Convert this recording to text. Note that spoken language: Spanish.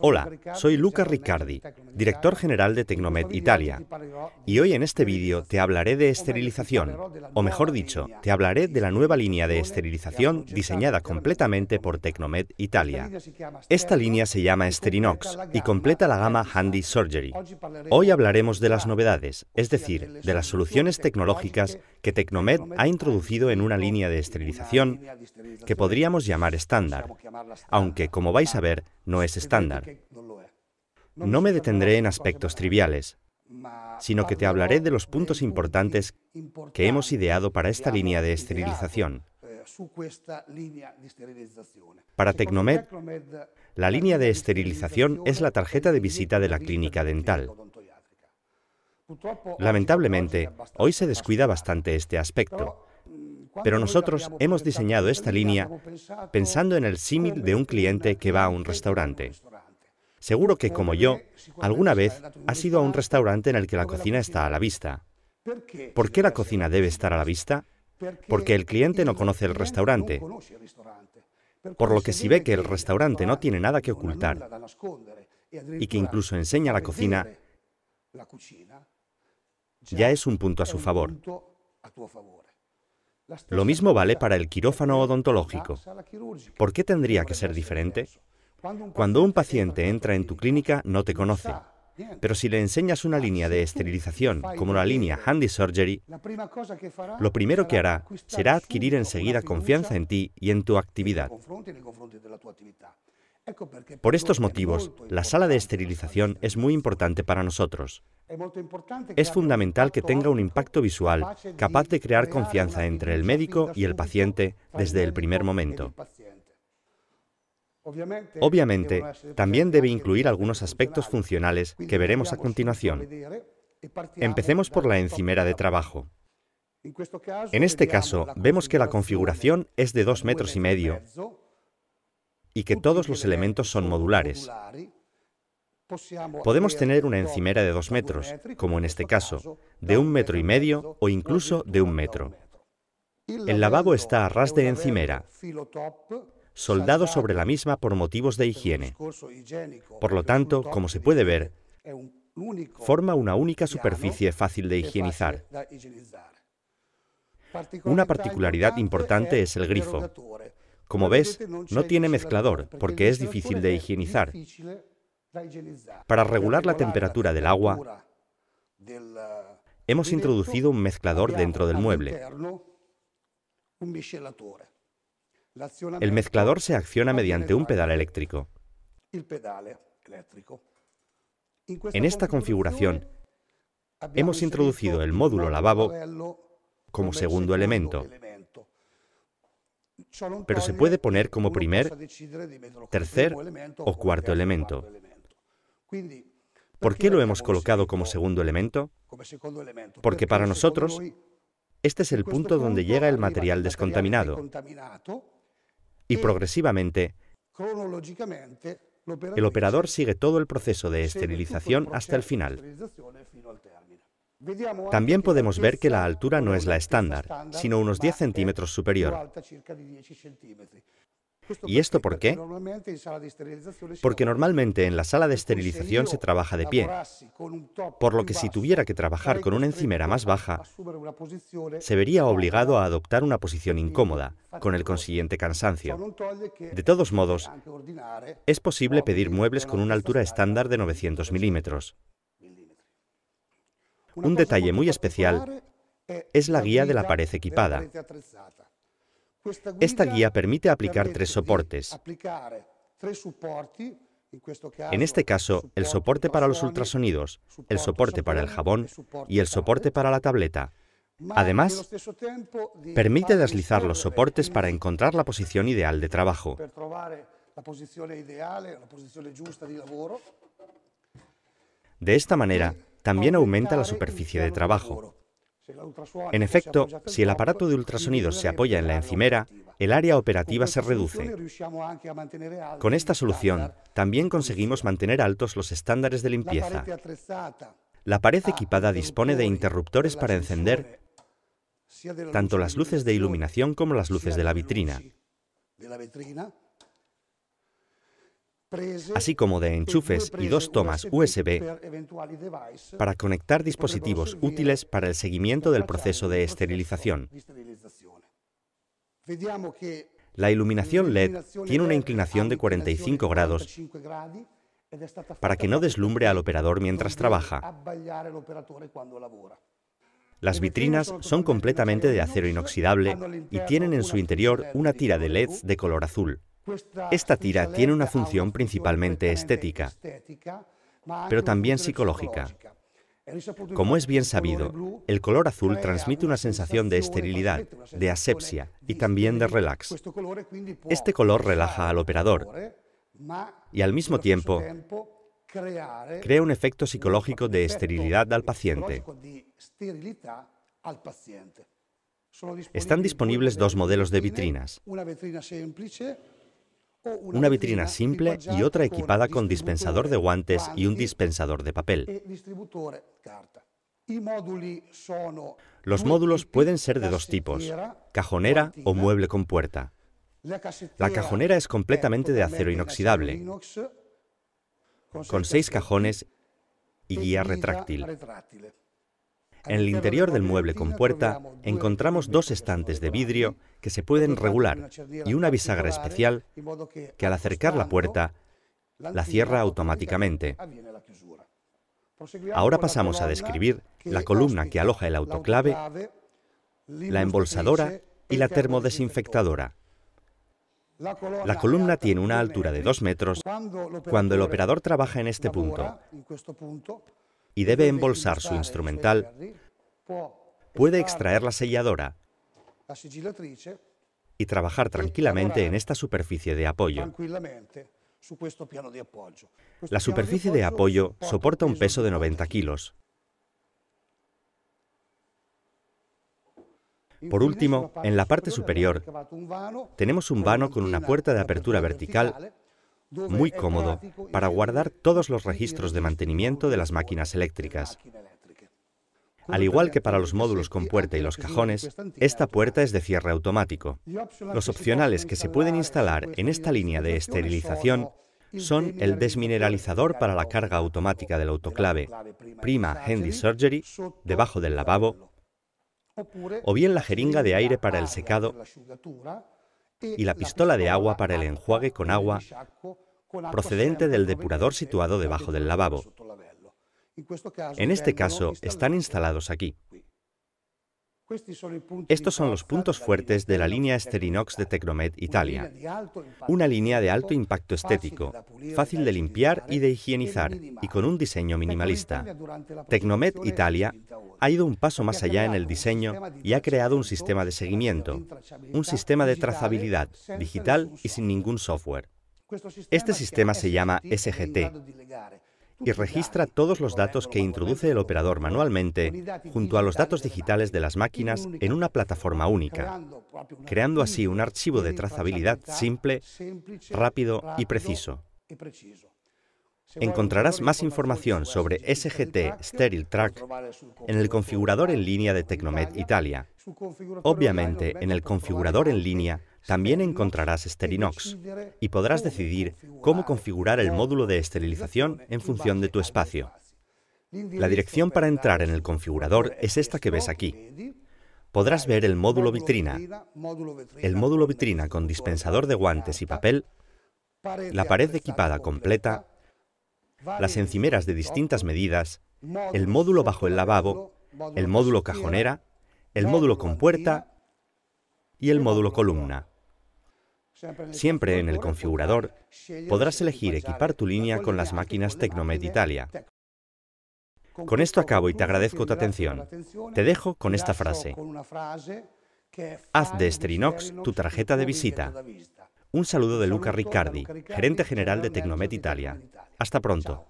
Hola, soy Luca Riccardi, director general de Tecnomed Italia, y hoy en este vídeo te hablaré de esterilización, o mejor dicho, te hablaré de la nueva línea de esterilización diseñada completamente por Tecnomed Italia. Esta línea se llama Esterinox y completa la gama Handy Surgery. Hoy hablaremos de las novedades, es decir, de las soluciones tecnológicas que Tecnomed ha introducido en una línea de esterilización que podríamos llamar estándar, aunque como vais a ver, no es estándar no me detendré en aspectos triviales, sino que te hablaré de los puntos importantes que hemos ideado para esta línea de esterilización. Para Tecnomed, la línea de esterilización es la tarjeta de visita de la clínica dental. Lamentablemente, hoy se descuida bastante este aspecto, pero nosotros hemos diseñado esta línea pensando en el símil de un cliente que va a un restaurante. Seguro que, como yo, alguna vez has ido a un restaurante en el que la cocina está a la vista. ¿Por qué la cocina debe estar a la vista? Porque el cliente no conoce el restaurante. Por lo que si ve que el restaurante no tiene nada que ocultar y que incluso enseña la cocina, ya es un punto a su favor. Lo mismo vale para el quirófano odontológico. ¿Por qué tendría que ser diferente? Cuando un paciente entra en tu clínica no te conoce, pero si le enseñas una línea de esterilización, como la línea Handy Surgery, lo primero que hará será adquirir enseguida confianza en ti y en tu actividad. Por estos motivos, la sala de esterilización es muy importante para nosotros. Es fundamental que tenga un impacto visual capaz de crear confianza entre el médico y el paciente desde el primer momento. Obviamente, también debe incluir algunos aspectos funcionales que veremos a continuación. Empecemos por la encimera de trabajo. En este caso, vemos que la configuración es de dos metros y medio y que todos los elementos son modulares. Podemos tener una encimera de 2 metros, como en este caso, de un metro y medio o incluso de un metro. El lavabo está a ras de encimera soldado sobre la misma por motivos de higiene. Por lo tanto, como se puede ver, forma una única superficie fácil de higienizar. Una particularidad importante es el grifo. Como ves, no tiene mezclador porque es difícil de higienizar. Para regular la temperatura del agua, hemos introducido un mezclador dentro del mueble. El mezclador se acciona mediante un pedal eléctrico. En esta configuración hemos introducido el módulo lavabo como segundo elemento, pero se puede poner como primer, tercer o cuarto elemento. ¿Por qué lo hemos colocado como segundo elemento? Porque para nosotros este es el punto donde llega el material descontaminado y progresivamente el operador sigue todo el proceso de esterilización hasta el final. También podemos ver que la altura no es la estándar, sino unos 10 centímetros e superior. ¿Y esto por qué? Porque normalmente en la sala de esterilización se trabaja de pie, por lo que si tuviera que trabajar con una encimera más baja, se vería obligado a adoptar una posición incómoda, con el consiguiente cansancio. De todos modos, eh, es posible pedir muebles con una altura estándar de 900 milímetros. Un detalle muy especial es la guía de la pared equipada. Esta guía permite aplicar tres soportes. En este caso, el soporte para los ultrasonidos, el soporte para el jabón e y el soporte para la tableta. Además, permite deslizar los soportes para encontrar la posición ideal de trabajo. De esta manera, e también aumenta la superficie de trabajo. En efecto, si el aparato de ultrasonido se apoya en la encimera, el área operativa se reduce. Con esta solución, también conseguimos mantener altos los estándares de limpieza. La pared equipada dispone de interruptores para encender tanto las luces de iluminación como las luces de la vitrina así como de enchufes y dos tomas USB para conectar dispositivos útiles para el seguimiento del proceso de esterilización. La iluminación LED tiene una inclinación de 45 grados para que no deslumbre al operador mientras trabaja. Las vitrinas son completamente de acero inoxidable y tienen en su interior una tira de LEDs de color azul. Esta tira tiene una función principalmente estética, pero también psicológica. Como es bien sabido, el color azul transmite una sensación de esterilidad, de asepsia y también de relax. Este color este relaja al operador y al mismo tiempo crea un efecto psicológico de esterilidad al paciente. Están disponibles dos modelos de vitrinas una vitrina simple y otra equipada con dispensador de guantes y un dispensador de papel. E Los módulos pueden ser de dos tipos, cajonera o mueble con puerta. La cajonera es completamente de acero inoxidable, con seis cajones y e guía retráctil. En el interior del mueble con puerta encontramos dos estantes de vidrio que se pueden regular y una bisagra especial que al acercar la puerta la cierra automáticamente. Ahora pasamos a describir la columna que aloja el autoclave, la embolsadora y la termodesinfectadora. La columna tiene una altura de 2 metros. Cuando el operador trabaja en este punto y debe embolsar su instrumental, puede extraer la selladora y trabajar tranquilamente en esta superficie de apoyo. La superficie de apoyo soporta un peso de 90 kilos. Por último, en la parte superior, tenemos un vano con una puerta de apertura vertical muy cómodo para guardar todos los registros de mantenimiento de las máquinas eléctricas. Al igual que para los módulos con puerta y los cajones, esta puerta es de cierre automático. Los opcionales que se pueden instalar pues en esta línea de esterilización son el desmineralizador para la carga automática del autoclave, Prima Handy Surgery, debajo del lavabo, o bien la jeringa de aire para el secado, y la pistola de agua para el enjuague con agua procedente del depurador situado debajo del lavabo. En este caso, están instalados aquí. Estos son los puntos fuertes de la línea Esterinox de Tecnomed Italia. Una línea de alto impacto estético, fácil de limpiar y de e higienizar, y con un diseño minimalista. Tecnomed Italia ha ido un paso más allá en el diseño y ha creado un sistema de seguimiento, un sistema de trazabilidad, digital y sin ningún software. Este sistema se llama SGT, y registra todos los datos que introduce el operador manualmente junto a los datos digitales de las máquinas en una plataforma única, creando así un archivo de trazabilidad simple, rápido y preciso. Encontrarás más información sobre SGT Sterile Track en el configurador en línea de Tecnomed Italia. Obviamente, en el configurador en línea también encontrarás Sterinox y podrás decidir cómo configurar el módulo de esterilización en función de tu espacio. La dirección para entrar en el configurador es esta que ves aquí. Podrás ver el módulo vitrina, el módulo vitrina con dispensador de guantes y papel, la pared equipada completa las encimeras de distintas medidas, el módulo bajo el lavabo, el módulo cajonera, el módulo con puerta y el módulo columna. Siempre en el configurador podrás elegir equipar tu línea con las máquinas Tecnomed Italia. Con esto acabo y te agradezco tu atención. Te dejo con esta frase. Haz de Sterinox tu tarjeta de visita. Un saludo de Luca Riccardi, gerente general de Tecnomed Italia. Hasta pronto.